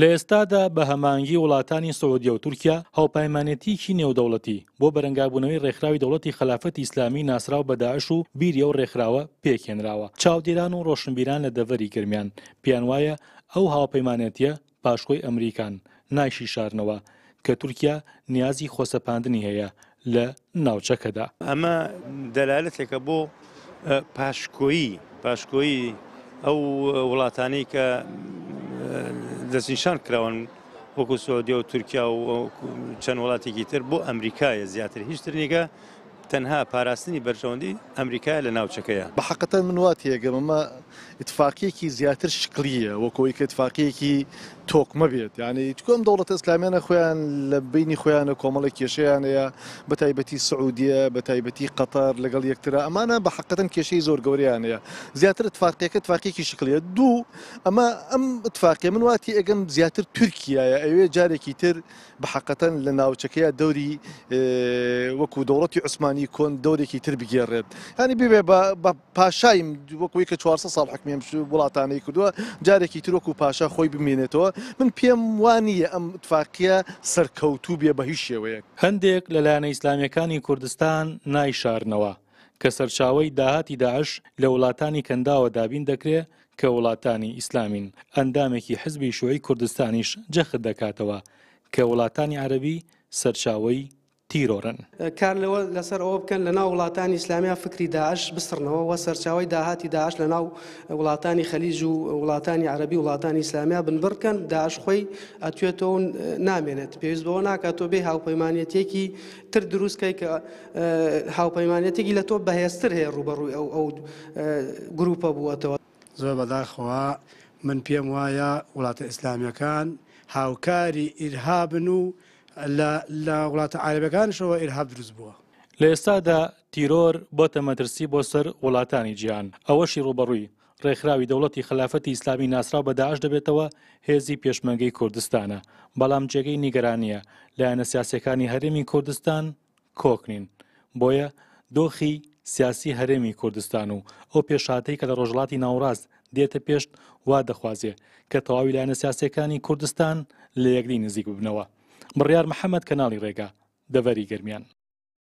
لە ئێستادا بە هەمانگی وڵاتانی سعودی و تورکیا هاوپەیمانەتیکی نێودەوڵەتی بۆ بەرەنگابوونەوەی ڕێکخراوی دەوڵەتی خلافەتی ئیسلامی ناسراو بەداعش و بیریە و ڕێکخراوە پێکێنراوە چاودێران و ڕۆشنبیران لە دەڤری گرمیان پیان وایە ئەو هاوپەیمانەتیە پاشکۆی ئەمریکان نایشی شارنەوە کە تورکیا نیازی خۆسەپاندنی هەیە لە ناوچەکەدا ئەمە دەلالەتێکە بۆ پاشکۆیی پاشکۆیی ئەو وڵاتانی کە دەستنیشان کراون وەکو سعودیا و تورکیا و چەند وڵاتێکی تر بۆ ئەمریکایە زیاتر هیچتر نیگە تنها پاراستنی بەرژەوەندی ئەمریکا لە ناوچەکەیە بە حقەتەن منواتی ئەگەمەمە اتفاقیەکی زیاتر شکلیە وەکۆی کە اتفاقیەکی تۆکمە بێت یعنی تکۆم دەوڵەت ئەسلامێنە خۆیان لە بینی خۆیانە کۆمەڵە کێشەیان هەیە بە تایبەتی سعودیە بە تایبەتی قەتار لەگەڵ یەکترا ئەمانە بە حقەتەن کێشەی زۆر گەوریان هەیە زیاتر اتفاقیەکە اتفاقیەکی شکلیە دوو ئەمە ئەم من منواتی ئەگەم زیاتر تورکیایە ئەوێ جارێکی تر بە حقەتەن لە ناوچەکەیە دەوری اه، وەکو دەوڵەتی عوسمان زمانی کۆن دەورێکی تر بگێڕێت هەنی ببێ بە پاشایم وەکوی کە 400 ساڵ حکمێم وڵاتانەی کردووە جارێکی ترۆک و پاشا خۆی بمێنێتەوە من پێم وانە ئەم اتفاقیە سەرکەوتوو بێ بە هیچ شێوەیەک هەندێک لەلایەنە ئیسلامیەکانی کوردستان نایشارنەوە کە سەرچاوی داهاتی داعش لە وڵاتانی کەنداوە دابین دەکرێت کە وڵاتانی ئیسلامین ئەندامێکی حزبی شوۆی کوردستانیش جەخت دەکاتەوە کە وڵاتانی عەربی سەرچاوی تیرۆرن کار لەوە لەسەر ئەوە بکەن لە ناو وڵاتانی ئسلامیا فکری داعش بسرنەوە وە سەرچاوی داهاتی داعش لە ناو وڵاتانی خەلیج و وڵاتانی عربی وڵاتانی ئسلامیا بنبڕکەن داعش خۆی ئەتوێتەوە نامێنێت پێویست بەوە ناکات تۆ بێ هاوپەیمانەتێکی تر دروستکەی کە هاوپەیمانەتێکی لە تۆ بەهێزتر هەیە ڕوبەڕووی ئەو ئەو گروپە بووەتەوە زۆر بەداخەوە من پێم وایە وڵاتە ئیسلامیەکان هاوکاری ئیرهابن و لە وڵاتە عربەکانشەوە ئێرهاب دروست بووە. لە ئێستادا تیرۆر بۆتە مەترسی بۆ سەر وڵاتانی گیان ئەوەشی ڕوبەڕووی ڕێکخراوی دەوڵەتی خلافەتی ئیسلامی ناسرا بەداعش دەبێتەوە هێزی پێشمەنگەی کوردستانە بەڵام جێگەی نیگەرانیە لایەنە سیاسەکانی هەرێمی کوردستان کۆکنین بۆیە دۆخی سیاسی هەرێمی کوردستان و ئەو پێشاتەی کە لە ڕۆژڵاتی ناوڕاست دێتە پێشت وا دەخوازێ کە تەواوی لایەنە سیاسەکانی کوردستان لە یەکدی نزیک ببنەوە بڕیار محەممەد کەناڵی ڕێگا دەڤەری گرمیان